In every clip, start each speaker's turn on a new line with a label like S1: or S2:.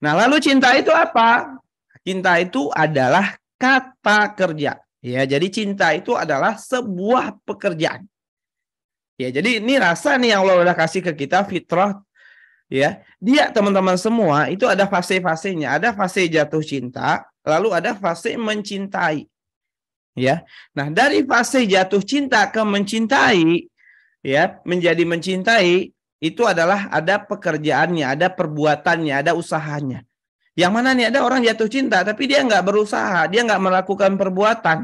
S1: Nah, lalu cinta itu apa? Cinta itu adalah kata kerja. Ya, jadi cinta itu adalah sebuah pekerjaan. Ya, jadi ini rasa nih yang Allah sudah kasih ke kita fitrah ya. Dia teman-teman semua itu ada fase-fasenya. Ada fase jatuh cinta, lalu ada fase mencintai. Ya. Nah, dari fase jatuh cinta ke mencintai ya, menjadi mencintai itu adalah ada pekerjaannya, ada perbuatannya, ada usahanya. Yang mana nih ada orang jatuh cinta tapi dia nggak berusaha, dia nggak melakukan perbuatan,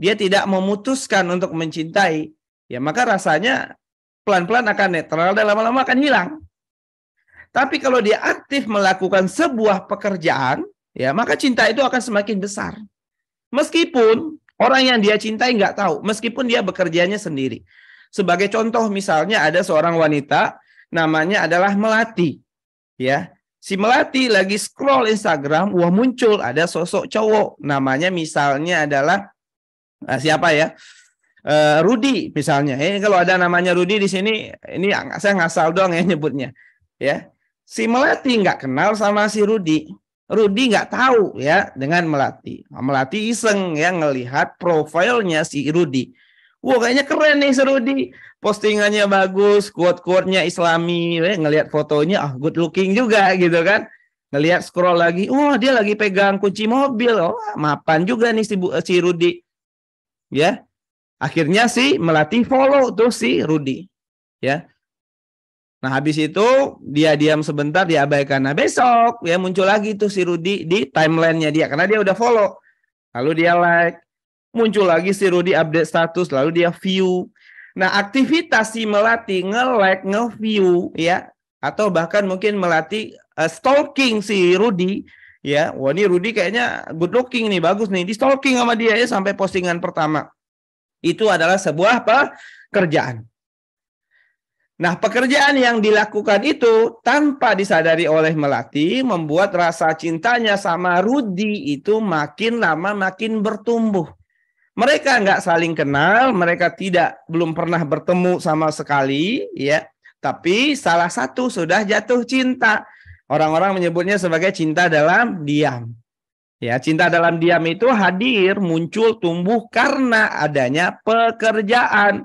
S1: dia tidak memutuskan untuk mencintai, ya maka rasanya pelan-pelan akan netral dan lama-lama akan hilang. Tapi kalau dia aktif melakukan sebuah pekerjaan, ya maka cinta itu akan semakin besar. Meskipun orang yang dia cintai nggak tahu, meskipun dia bekerjanya sendiri. Sebagai contoh misalnya ada seorang wanita namanya adalah Melati. Ya. Si Melati lagi scroll Instagram, wah muncul ada sosok cowok. Namanya misalnya adalah uh, siapa ya? Eh, Rudi misalnya. Ini kalau ada namanya Rudi di sini, ini saya ngasal doang ya nyebutnya. Ya. Si Melati nggak kenal sama si Rudi. Rudi nggak tahu ya dengan Melati. Melati iseng ya ngelihat profilnya si Rudi Wah wow, kayaknya keren nih seru di postingannya bagus, quote quote islami, eh, ngelihat fotonya ah good looking juga gitu kan. Ngelihat scroll lagi, wah dia lagi pegang kunci mobil, oh mapan juga nih si, eh, si Rudi. Ya. Akhirnya sih melatih follow tuh si Rudi. Ya. Nah habis itu dia diam sebentar diabaikan. Nah besok ya muncul lagi tuh si Rudi di timelinenya dia karena dia udah follow. Lalu dia like, Muncul lagi si Rudy update status, lalu dia view. Nah, aktivitas si Melati nge-like, nge-view ya atau bahkan mungkin Melati uh, stalking si Rudy ya. Wah, ini Rudi kayaknya good looking nih, bagus nih. Di stalking sama dia ya sampai postingan pertama. Itu adalah sebuah pekerjaan. Nah, pekerjaan yang dilakukan itu tanpa disadari oleh Melati membuat rasa cintanya sama Rudi itu makin lama makin bertumbuh. Mereka nggak saling kenal, mereka tidak belum pernah bertemu sama sekali, ya. Tapi salah satu sudah jatuh cinta. Orang-orang menyebutnya sebagai cinta dalam diam. Ya, cinta dalam diam itu hadir, muncul, tumbuh karena adanya pekerjaan.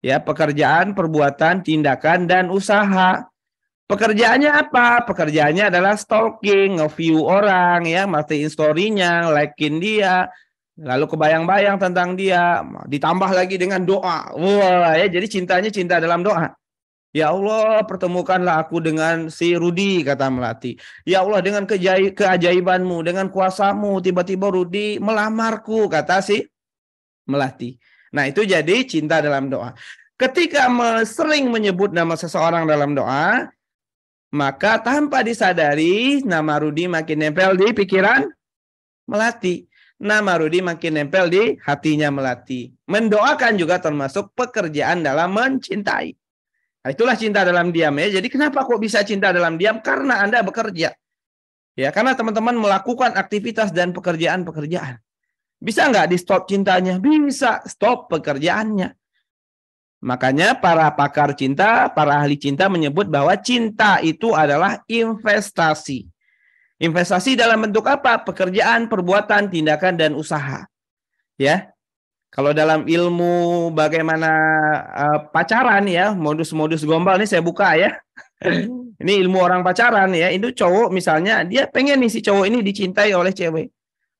S1: Ya, pekerjaan, perbuatan, tindakan dan usaha. Pekerjaannya apa? Pekerjaannya adalah stalking, ngeview orang ya, mati story-nya, likein dia, Lalu kebayang-bayang tentang dia, ditambah lagi dengan doa. Wah, ya jadi cintanya cinta dalam doa. Ya Allah, pertemukanlah aku dengan si Rudi, kata Melati. Ya Allah, dengan keajaibanmu, dengan kuasamu, tiba-tiba Rudi melamarku, kata si Melati. Nah, itu jadi cinta dalam doa. Ketika sering menyebut nama seseorang dalam doa, maka tanpa disadari nama Rudi makin nempel di pikiran Melati nama Rudi makin nempel di hatinya melati. Mendoakan juga termasuk pekerjaan dalam mencintai. Nah, itulah cinta dalam diam ya. Jadi kenapa kok bisa cinta dalam diam? Karena Anda bekerja. Ya, karena teman-teman melakukan aktivitas dan pekerjaan-pekerjaan. Bisa nggak di stop cintanya? Bisa stop pekerjaannya. Makanya para pakar cinta, para ahli cinta menyebut bahwa cinta itu adalah investasi. Investasi dalam bentuk apa? Pekerjaan, perbuatan, tindakan dan usaha. Ya. Kalau dalam ilmu bagaimana uh, pacaran ya, modus-modus gombal ini saya buka ya. ini ilmu orang pacaran ya, itu cowok misalnya dia pengen nih si cowok ini dicintai oleh cewek.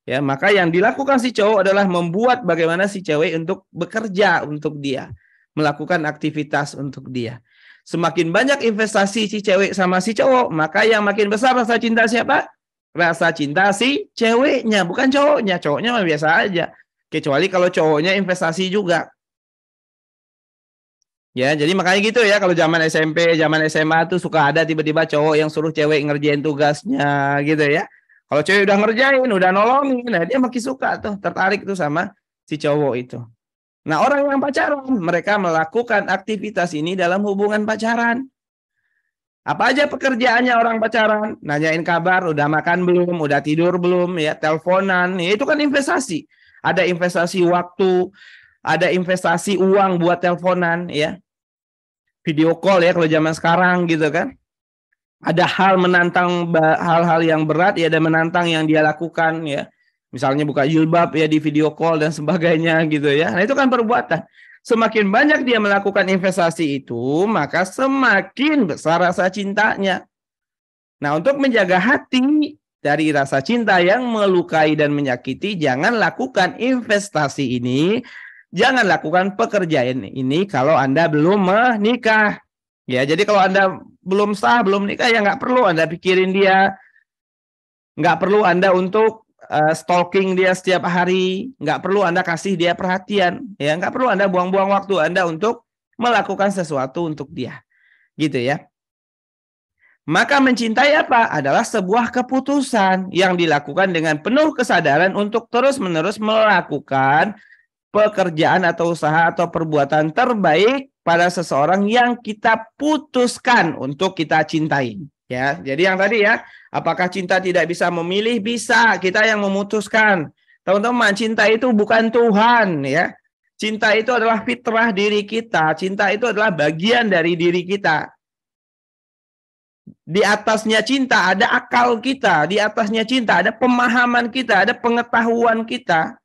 S1: Ya, maka yang dilakukan si cowok adalah membuat bagaimana si cewek untuk bekerja untuk dia melakukan aktivitas untuk dia. Semakin banyak investasi si cewek sama si cowok, maka yang makin besar rasa cinta siapa? Rasa cinta si ceweknya, bukan cowoknya. Cowoknya mah biasa aja. Kecuali kalau cowoknya investasi juga. Ya, jadi makanya gitu ya kalau zaman SMP, zaman SMA tuh suka ada tiba-tiba cowok yang suruh cewek ngerjain tugasnya gitu ya. Kalau cewek udah ngerjain, udah nolongin, nah dia makin suka tuh, tertarik tuh sama si cowok itu. Nah, orang yang pacaran, mereka melakukan aktivitas ini dalam hubungan pacaran. Apa aja pekerjaannya orang pacaran? Nanyain kabar, udah makan belum, udah tidur belum, ya teleponan. Ya, itu kan investasi. Ada investasi waktu, ada investasi uang buat teleponan, ya. Video call ya kalau zaman sekarang gitu kan. Ada hal menantang hal-hal yang berat, ya ada menantang yang dia lakukan, ya Misalnya buka jilbab ya di video call dan sebagainya gitu ya. Nah itu kan perbuatan. Semakin banyak dia melakukan investasi itu, maka semakin besar rasa cintanya. Nah untuk menjaga hati dari rasa cinta yang melukai dan menyakiti, jangan lakukan investasi ini. Jangan lakukan pekerjaan ini kalau Anda belum menikah. Ya, jadi kalau Anda belum sah, belum nikah, ya nggak perlu Anda pikirin dia. Nggak perlu Anda untuk Eh, stalking dia setiap hari, nggak perlu Anda kasih dia perhatian, ya nggak perlu Anda buang-buang waktu Anda untuk melakukan sesuatu untuk dia, gitu ya. Maka mencintai apa adalah sebuah keputusan yang dilakukan dengan penuh kesadaran untuk terus-menerus melakukan pekerjaan atau usaha atau perbuatan terbaik pada seseorang yang kita putuskan untuk kita cintai. Ya, jadi yang tadi ya, apakah cinta tidak bisa memilih? Bisa, kita yang memutuskan. Teman-teman, cinta itu bukan Tuhan ya. Cinta itu adalah fitrah diri kita, cinta itu adalah bagian dari diri kita. Di atasnya cinta ada akal kita, di atasnya cinta ada pemahaman kita, ada pengetahuan kita,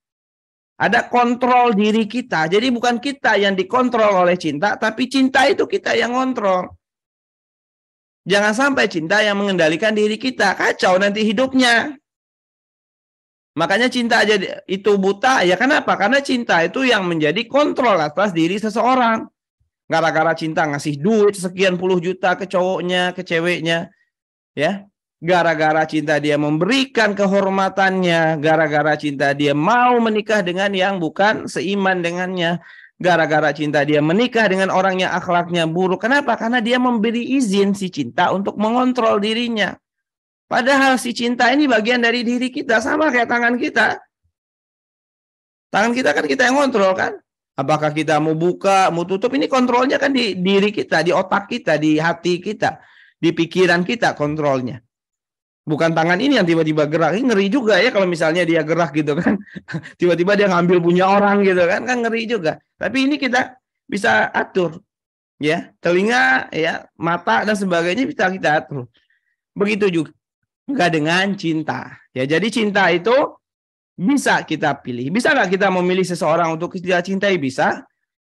S1: ada kontrol diri kita. Jadi bukan kita yang dikontrol oleh cinta, tapi cinta itu kita yang kontrol. Jangan sampai cinta yang mengendalikan diri kita. Kacau nanti hidupnya. Makanya cinta aja itu buta. Ya kenapa? Karena cinta itu yang menjadi kontrol atas diri seseorang. Gara-gara cinta ngasih duit sekian puluh juta ke cowoknya, ke ceweknya. Ya, gara-gara cinta dia memberikan kehormatannya, gara-gara cinta dia mau menikah dengan yang bukan seiman dengannya, Gara-gara cinta dia menikah dengan orang yang akhlaknya buruk. Kenapa? Karena dia memberi izin si cinta untuk mengontrol dirinya. Padahal si cinta ini bagian dari diri kita. Sama kayak tangan kita. Tangan kita kan kita yang kontrol kan. Apakah kita mau buka, mau tutup. Ini kontrolnya kan di diri kita, di otak kita, di hati kita. Di pikiran kita kontrolnya bukan tangan ini yang tiba-tiba gerak. Ini ngeri juga ya kalau misalnya dia gerak gitu kan. Tiba-tiba dia ngambil punya orang gitu kan. Kan ngeri juga. Tapi ini kita bisa atur ya, telinga ya, mata dan sebagainya bisa kita atur. Begitu juga dengan cinta. Ya, jadi cinta itu bisa kita pilih. Bisa nggak kita memilih seseorang untuk tidak cintai? Bisa.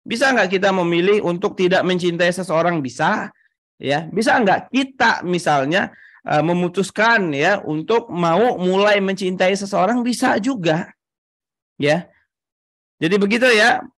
S1: Bisa nggak kita memilih untuk tidak mencintai seseorang? Bisa. Ya, bisa nggak kita misalnya eh, memutuskan ya untuk mau mulai mencintai seseorang bisa juga. Ya. Jadi begitu ya